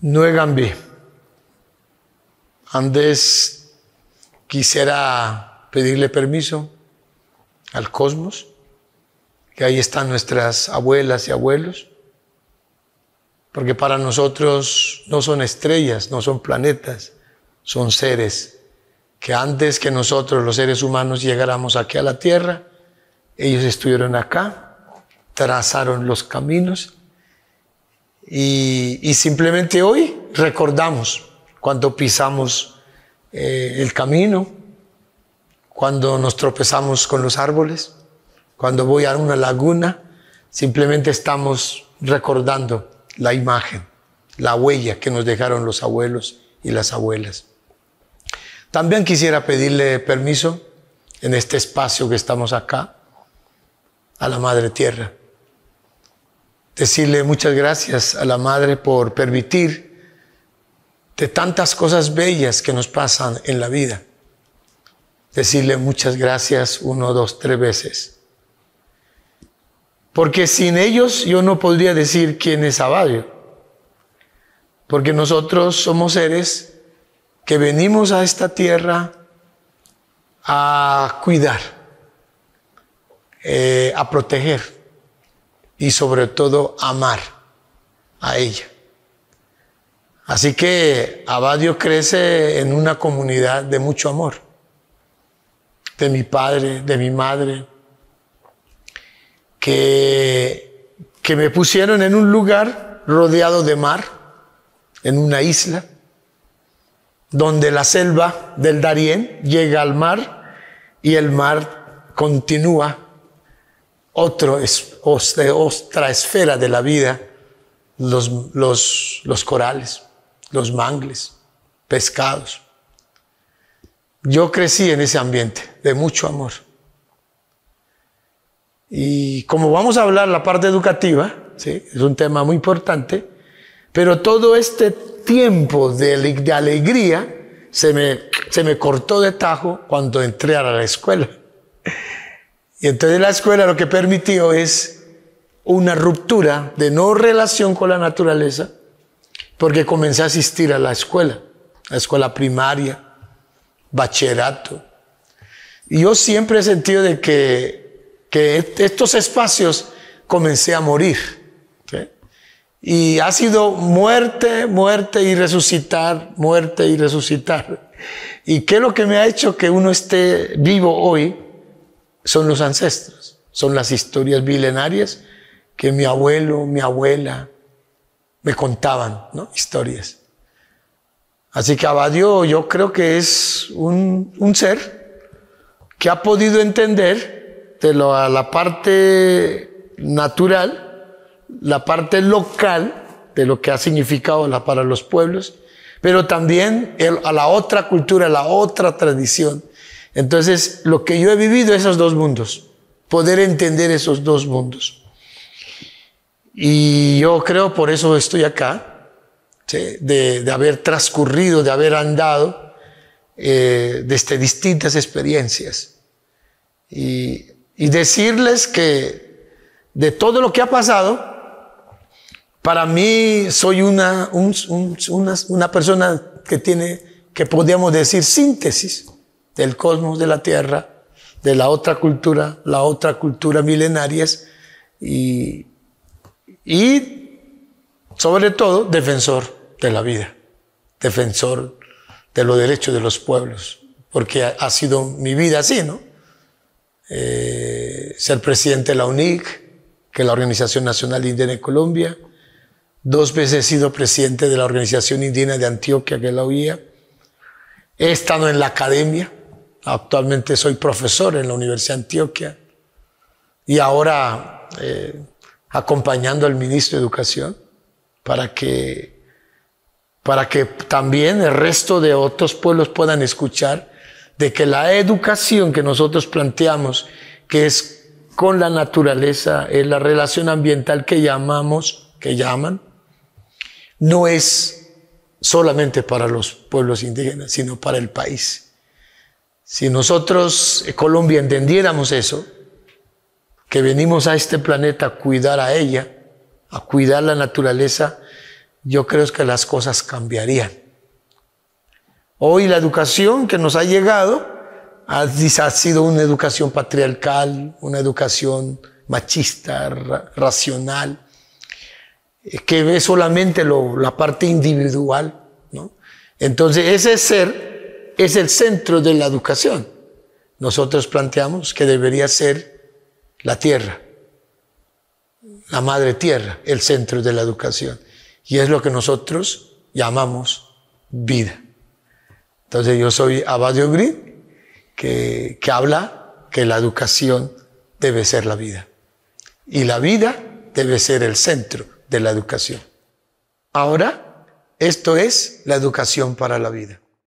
Nuevamente, antes quisiera pedirle permiso al cosmos, que ahí están nuestras abuelas y abuelos porque para nosotros no son estrellas, no son planetas, son seres que antes que nosotros los seres humanos llegáramos aquí a la Tierra, ellos estuvieron acá, trazaron los caminos y, simplemente hoy recordamos cuando pisamos eh, el camino, cuando nos tropezamos con los árboles, cuando voy a una laguna, simplemente estamos recordando la imagen, la huella que nos dejaron los abuelos y las abuelas. También quisiera pedirle permiso en este espacio que estamos acá a la Madre Tierra. Decirle muchas gracias a la Madre por permitir de tantas cosas bellas que nos pasan en la vida. Decirle muchas gracias uno, dos, tres veces porque sin ellos yo no podría decir quién es Abadio. Porque nosotros somos seres que venimos a esta tierra a cuidar, eh, a proteger y sobre todo amar a ella. Así que Abadio crece en una comunidad de mucho amor, de mi padre, de mi madre, que, me pusieron en un lugar rodeado de mar, en una isla, donde la selva del Darién llega al mar y el mar continúa otra esfera de la vida, los, los corales, los mangles, pescados. Yo crecí en ese ambiente de mucho amor. Y como vamos a hablar la parte educativa, ¿sí? es un tema muy importante, pero todo este tiempo de, de alegría se me, se me cortó de tajo cuando entré a la escuela. Y entonces la escuela lo que permitió es una ruptura de no relación con la naturaleza, porque comencé a asistir a la escuela, a la escuela primaria, bachillerato. Y yo siempre he sentido de que que estos espacios comencé a morir. Y ha sido muerte, muerte y resucitar, muerte y resucitar. ¿Y qué es lo que me ha hecho que uno esté vivo hoy? Son los ancestros, son las historias milenarias que mi abuelo, mi abuela me contaban, ¿no? Historias. Así que Abadio yo creo que es un, un ser que ha podido entender este, a la parte natural, la parte local de lo que ha significado para los pueblos, pero también a la otra cultura, a la otra tradición. Entonces, lo que yo he vivido, esos dos mundos, poder entender esos dos mundos. Y yo creo, por eso estoy acá, de, haber transcurrido, de haber andado eh, desde distintas experiencias. Y y decirles que de todo lo que ha pasado, para mí soy una, una, persona que tiene, que podríamos decir, síntesis del cosmos, de la Tierra, de la otra cultura, la otra cultura milenarias y, y sobre todo defensor de la vida, defensor de los derechos de los pueblos, porque ha sido mi vida así, ¿no? Eh, ser presidente de la UNIC, que es la Organización Nacional Indígena de Colombia. Dos veces he sido presidente de la Organización Indígena de Antioquia, que es la OIA. He estado en la academia. Actualmente soy profesor en la Universidad de Antioquia. Y ahora eh, acompañando al ministro de Educación para que, para que también el resto de otros pueblos puedan escuchar de que la educación que nosotros planteamos, que es con la naturaleza, es la relación ambiental que llamamos, que llaman, no es solamente para los pueblos indígenas, sino para el país. Si nosotros, eh, Colombia, entendiéramos eso, que venimos a este planeta a cuidar a ella, a cuidar la naturaleza, yo creo que las cosas cambiarían. Hoy la educación que nos ha llegado ha, sido una educación patriarcal, una educación machista, racional, eh, que ve solamente la parte individual. Entonces, ese ser es el centro de la educación. Nosotros planteamos que debería ser la tierra, la madre tierra, el centro de la educación. Y es lo que nosotros llamamos vida. Entonces yo soy Abadio Green, que, que habla que la educación debe ser la vida. Y la vida debe ser el centro de la educación. Ahora, esto es la educación para la vida.